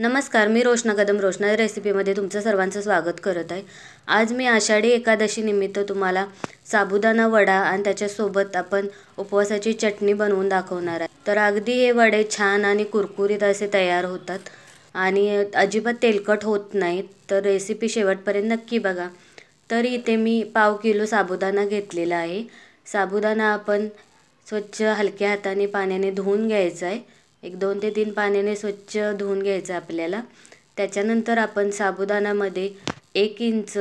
नमस्कार मी रोशना कदम रोशना रेसिपीमध्ये तुमचं सर्वांचं स्वागत करत आहे आज मी आषाढी एकादशीनिमित्त तुम्हाला साबुदाणा वडा आणि त्याच्यासोबत आपण उपवासाची चटणी बनवून दाखवणार आहे तर अगदी हे वडे छान आणि कुरकुरीत असे तयार होतात आणि अजिबात तेलकट होत नाहीत तर रेसिपी शेवटपर्यंत नक्की बघा तर इथे मी पाव किलो साबुदाणा घेतलेला आहे साबुदाणा आपण स्वच्छ हलक्या हाताने पाण्याने धुवून घ्यायचा आहे एक दोन ते तीन पाण्याने स्वच्छ धुवून घ्यायचं आपल्याला त्याच्यानंतर आपण साबुदाणामध्ये एक इंच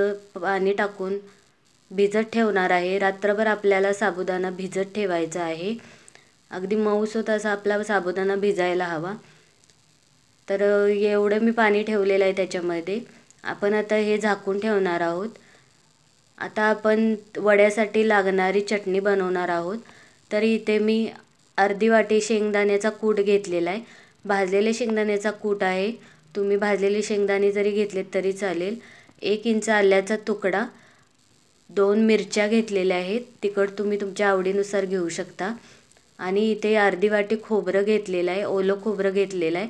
पाणी टाकून भिजत ठेवणार आहे रात्रभर आपल्याला साबुदाणा भिजत ठेवायचा आहे अगदी मऊस होत असा आपला साबुदाणा भिजायला हवा तर एवढं मी पाणी ठेवलेलं आहे त्याच्यामध्ये आपण आता हे झाकून ठेवणार आहोत आता आपण वड्यासाठी लागणारी चटणी बनवणार आहोत तर इथे मी अर्धी वाटी शेंगदाण्याचा कूट घेतलेला आहे भाजलेले शेंगदाण्याचा कूट आहे तुम्ही भाजलेले शेंगदाणे जरी घेतलेत तरी चालेल एक इंच आल्याचा तुकडा दोन मिरच्या घेतलेल्या आहेत तिकड तुम्ही तुमच्या आवडीनुसार घेऊ शकता आणि इथे अर्धी वाटी खोबरं घेतलेलं आहे ओलं खोबरं घेतलेलं आहे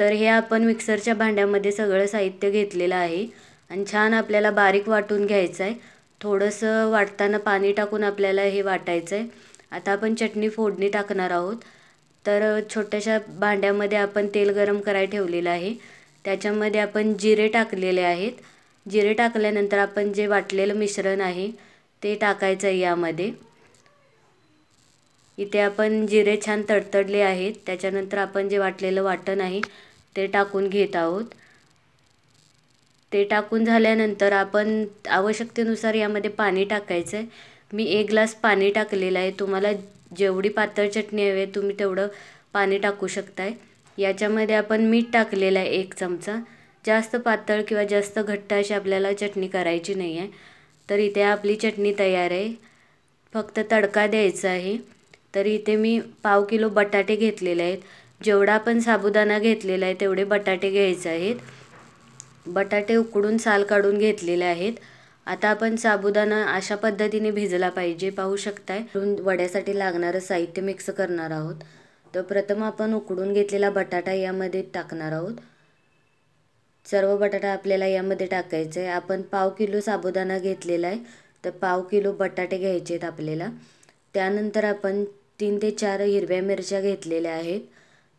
तर हे आपण मिक्सरच्या भांड्यामध्ये सगळं साहित्य घेतलेलं आहे आणि छान आपल्याला बारीक वाटून घ्यायचं आहे थोडंसं वाटताना पाणी टाकून आपल्याला हे वाटायचं आहे आता आपण चटणी फोडणी टाकणार आहोत तर छोट्याशा भांड्यामध्ये आपण तेल गरम कराय ठेवलेलं आहे त्याच्यामध्ये आपण जिरे टाकलेले आहेत जिरे टाकल्यानंतर आपण जे वाटलेलं मिश्रण आहे ते टाकायचं आहे यामध्ये इथे आपण जिरे छान तडतडले आहेत त्याच्यानंतर आपण जे वाटलेलं वाटण आहे ते टाकून घेत आहोत ते टाकून झाल्यानंतर आपण आवश्यकतेनुसार यामध्ये पाणी टाकायचं आहे मी एक ग्लास पाणी टाकलेलं आहे तुम्हाला जेवढी पातळ चटणी हवी तुम्ही तेवढं पाणी टाकू शकताय याच्यामध्ये आपण मीठ टाकलेलं आहे एक चमचा जास्त पातळ किंवा जास्त घट्ट अशी आपल्याला चटणी करायची नाही आहे तर इथे आपली चटणी तयार आहे फक्त तडका द्यायचा आहे तर इथे मी पाव किलो बटाटे घेतलेले आहेत जेवढा आपण साबुदाणा घेतलेला आहे तेवढे बटाटे घ्यायचे आहेत बटाटे उकडून साल काढून घेतलेले आहेत आता आपण साबुदाणा अशा पद्धतीने भिजला पाहिजे पाहू शकताय वड्यासाठी लागणारं साहित्य मिक्स करणार आहोत तर प्रथम आपण उकडून घेतलेला बटाटा यामध्ये टाकणार आहोत सर्व बटाटा आपल्याला यामध्ये टाकायचा आहे आपण पाव किलो साबुदाणा घेतलेला आहे तर पाव किलो बटाटे घ्यायचे आहेत आपल्याला त्यानंतर आपण तीन ते चार हिरव्या मिरच्या घेतलेल्या आहेत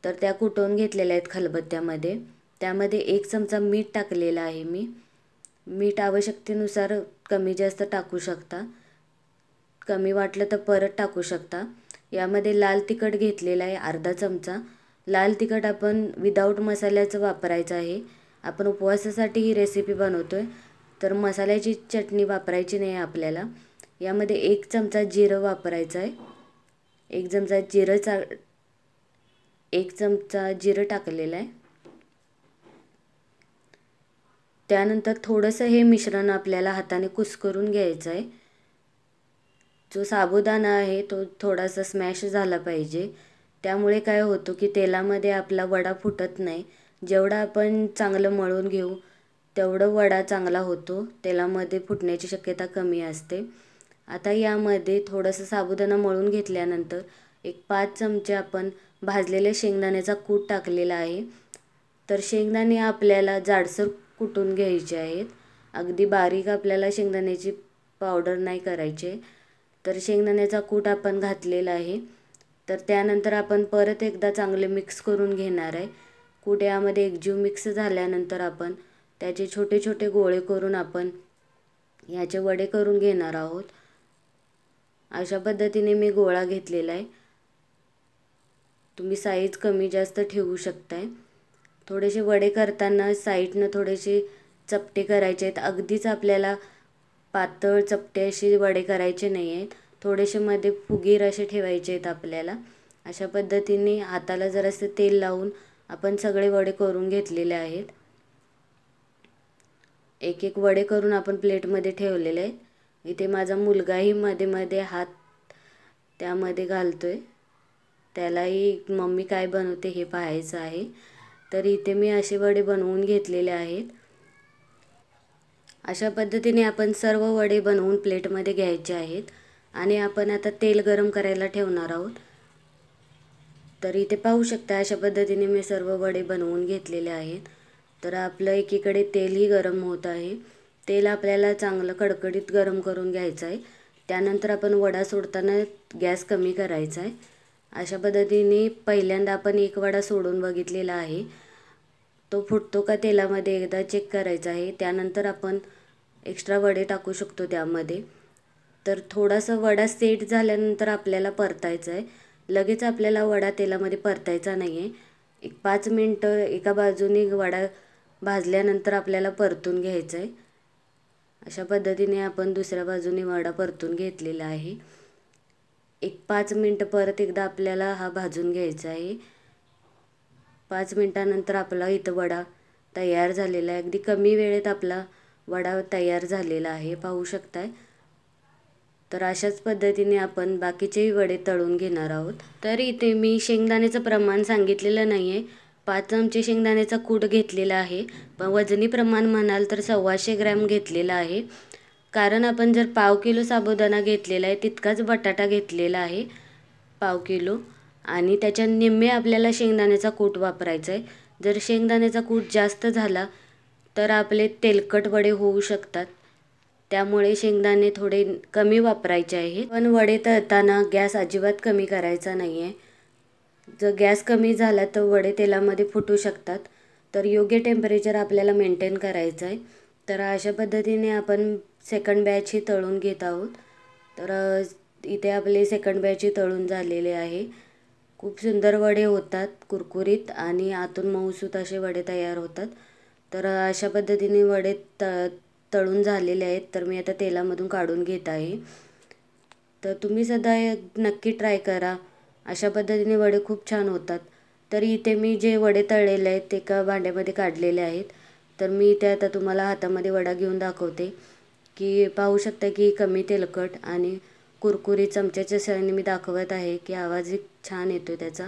तर त्या कुटवून घेतलेल्या आहेत खलबत्त्यामध्ये त्यामध्ये एक चमचा मीठ टाकलेला आहे मी मीठ आवश्यकतेनुसार कमी जास्त टाकू शकता कमी वाटलं तर परत टाकू शकता यामध्ये लाल तिखट घेतलेला आहे अर्धा चमचा लाल तिखट आपण विदाऊट मसाल्याचं वापरायचं आहे आपण उपवासासाठी ही रेसिपी बनवतो आहे तर मसाल्याची चटणी वापरायची नाही आपल्याला यामध्ये एक चमचा जिरं वापरायचं आहे एक चमचा जिरं चा एक चमचा जिरं टाकलेला आहे त्यानंतर थोडंसं हे मिश्रण आपल्याला हाताने कुस्करून घ्यायचं आहे जो साबुदाणा आहे तो थोडासा स्मॅश झाला पाहिजे त्यामुळे काय होतो की तेलामध्ये आपला वडा फुटत नाही जेवढा आपण चांगलं मळून घेऊ तेवढं वडा चांगला होतो तेलामध्ये फुटण्याची शक्यता कमी असते आता यामध्ये थोडंसं साबुदाणा मळून घेतल्यानंतर एक पाच चमचे आपण भाजलेल्या शेंगदाण्याचा कूट टाकलेला आहे तर शेंगदाणे आपल्याला जाडसर कुटून घ्यायचे आहेत अगदी बारीक आपल्याला शेंगदाण्याची पावडर नाही करायचे तर शेंगदाण्याचा कूट आपण घातलेला आहे तर त्यानंतर आपण परत एकदा चांगले मिक्स करून घेणार आहे कूट यामध्ये एकजीव मिक्स झाल्यानंतर आपण त्याचे छोटे छोटे गोळे करून आपण याचे वडे करून घेणार आहोत अशा पद्धतीने मी गोळा घेतलेला आहे तुम्ही साईज कमी जास्त ठेवू शकताय थोडेसे वडे करताना साईडनं थोडेसे चपटे करायचे आहेत अगदीच आपल्याला पातळ चपटे असे वडे करायचे नाही आहेत थोडेसे मध्ये फुगीर असे ठेवायचे आहेत आपल्याला अशा पद्धतीने हाताला जरासं तेल लावून आपण सगळे वडे करून घेतलेले आहेत एक एक वडे करून आपण प्लेटमध्ये ठेवलेले आहेत इथे माझा मुलगाही मध्ये मध्ये हात त्यामध्ये घालतोय त्यालाही मम्मी काय बनवते हे पाहायचं आहे तर इथे मी असे वडे बनवून घेतलेले आहेत अशा पद्धतीने आपण सर्व वडे बनवून प्लेटमध्ये घ्यायचे आहेत आणि आपण आता तेल गरम करायला ठेवणार आहोत तर इथे पाहू शकता अशा पद्धतीने मी सर्व वडे बनवून घेतलेले आहेत तर आपलं एकीकडे तेलही गरम होत आहे तेल आपल्याला चांगलं कडकडीत गरम करून घ्यायचं आहे त्यानंतर आपण वडा सोडताना गॅस कमी करायचा आहे अशा पद्धतीने पहिल्यांदा आपण एक वडा सोडून बघितलेला आहे तो फुटतो का तेलामध्ये एकदा चेक करायचा आहे त्यानंतर आपण एक्स्ट्रा वडे टाकू शकतो त्यामध्ये तर थोडासा वडा सेट झाल्यानंतर आपल्याला परतायचा आहे लगेच आपल्याला वडा तेलामध्ये परतायचा नाही आहे एक पाच मिनटं एका बाजूने वडा भाजल्यानंतर आपल्याला परतून घ्यायचा आहे अशा पद्धतीने आपण दुसऱ्या बाजूने वडा परतून घेतलेला आहे एक पाच मिनटं परत एकदा आपल्याला हा भाजून घ्यायचा आहे पाच मिनटानंतर आपला इथं वडा तयार झालेला आहे अगदी कमी वेळेत आपला वडा तयार झालेला आहे पाहू शकताय तर अशाच पद्धतीने आपण बाकीचेही वडे तळून घेणार आहोत तर इथे मी शेंगदाण्याचं प्रमाण सांगितलेलं नाही आहे पाच आमचे शेंगदाण्याचा कूट घेतलेला आहे पण वजनी प्रमाण म्हणाल तर सव्वाशे ग्रॅम घेतलेला आहे कारण आपण जर पाव किलो साबुदाणा घेतलेला आहे तितकाच बटाटा घेतलेला आहे पाव किलो आणि त्याच्या निम्मे आपल्याला शेंगदाण्याचा कूट वापरायचा आहे जर शेंगदाण्याचा कूट जास्त झाला तर आपले तेलकट वडे होऊ शकतात त्यामुळे शेंगदाणे थोडे कमी वापरायचे आहे पण वडे तळताना गॅस अजिबात कमी करायचा नाही आहे जर गॅस कमी झाला तर वडे तेलामध्ये फुटू शकतात तर योग्य टेम्परेचर आपल्याला मेंटेन करायचं आहे तर अशा पद्धतीने आपण सेकंड बॅच ही तळून घेत आहोत तर इथे आपले सेकंड बॅच ही तळून झालेले आहे खूप सुंदर वडे होतात कुरकुरीत आणि आतून मऊसूत असे वडे तयार होतात तर अशा पद्धतीने वडे त तळून झालेले आहेत तर मी आता तेलामधून काढून घेत आहे तर तुम्ही सध्या नक्की ट्राय करा अशा पद्धतीने वडे खूप छान होतात तर इथे मी जे वडे तळलेले आहेत ते का भांड्यामध्ये काढलेले आहेत तर मी इथे आता तुम्हाला हातामध्ये वडा घेऊन दाखवते की पाहू शकता की कमी तेलकट आणि कुरकुरी चमच्याच्या सहाय्याने मी दाखवत आहे की आवाज एक छान येतो त्याचा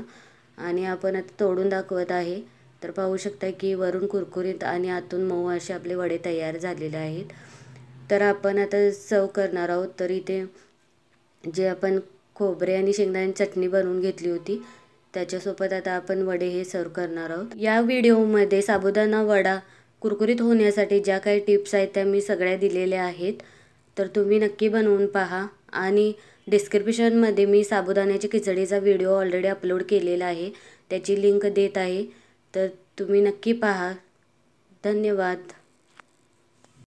आणि आपण आता तोडून दाखवत आहे तर पाहू शकता की वरून कुरकुरीत आणि आतून मऊ असे आपले वडे तयार झालेले आहेत तर आपण आता सर्व करणार आहोत तर इथे जे आपण खोबरे आणि शेंगदाण्याची चटणी बनवून घेतली होती त्याच्यासोबत आता आपण वडे हे सर्व करणार आहोत या व्हिडिओमध्ये साबुदाणा वडा कुरकुरीत होण्यासाठी ज्या काही टिप्स आहेत त्या मी सगळ्या दिलेल्या आहेत तर तुम्ही नक्की बनवून पहा आणि डिस्क्रिप्शनमध्ये मी साबुदाण्याच्या खिचडीचा व्हिडिओ ऑलरेडी अपलोड केलेला आहे त्याची लिंक देत आहे तर तुम्ही नक्की पहा धन्यवाद